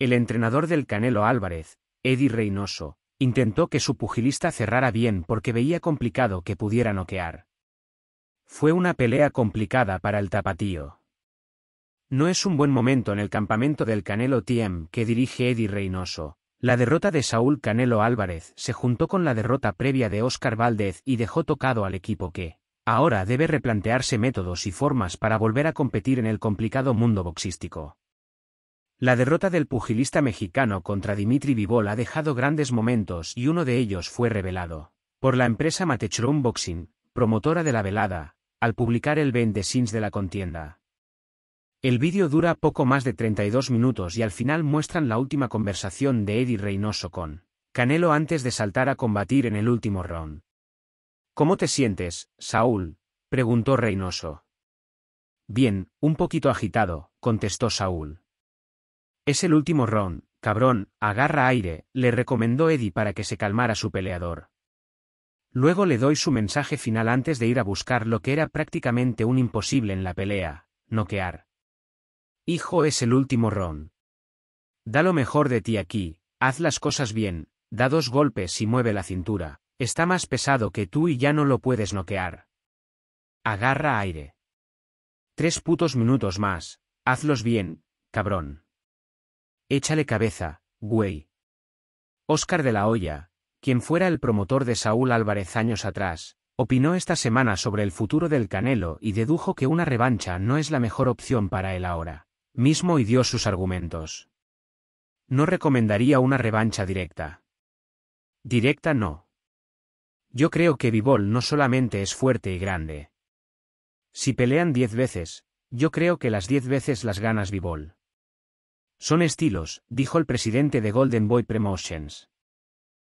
El entrenador del Canelo Álvarez, Eddie Reynoso, intentó que su pugilista cerrara bien porque veía complicado que pudiera noquear. Fue una pelea complicada para el tapatío. No es un buen momento en el campamento del Canelo Tiem que dirige Eddie Reynoso. La derrota de Saúl Canelo Álvarez se juntó con la derrota previa de Óscar Valdez y dejó tocado al equipo que, ahora debe replantearse métodos y formas para volver a competir en el complicado mundo boxístico. La derrota del pugilista mexicano contra Dimitri Vivol ha dejado grandes momentos y uno de ellos fue revelado por la empresa Matechron Boxing, promotora de la velada, al publicar el Sins de la contienda. El vídeo dura poco más de 32 minutos y al final muestran la última conversación de Eddie Reynoso con Canelo antes de saltar a combatir en el último round. ¿Cómo te sientes, Saúl? preguntó Reynoso. Bien, un poquito agitado, contestó Saúl. Es el último ron, cabrón, agarra aire, le recomendó Eddie para que se calmara su peleador. Luego le doy su mensaje final antes de ir a buscar lo que era prácticamente un imposible en la pelea, noquear. Hijo es el último ron. Da lo mejor de ti aquí, haz las cosas bien, da dos golpes y mueve la cintura, está más pesado que tú y ya no lo puedes noquear. Agarra aire. Tres putos minutos más, hazlos bien, cabrón. Échale cabeza, güey. Óscar de la Hoya, quien fuera el promotor de Saúl Álvarez años atrás, opinó esta semana sobre el futuro del Canelo y dedujo que una revancha no es la mejor opción para él ahora, mismo y dio sus argumentos. No recomendaría una revancha directa. Directa no. Yo creo que Vivol no solamente es fuerte y grande. Si pelean diez veces, yo creo que las diez veces las ganas Vivol. Son estilos, dijo el presidente de Golden Boy Promotions.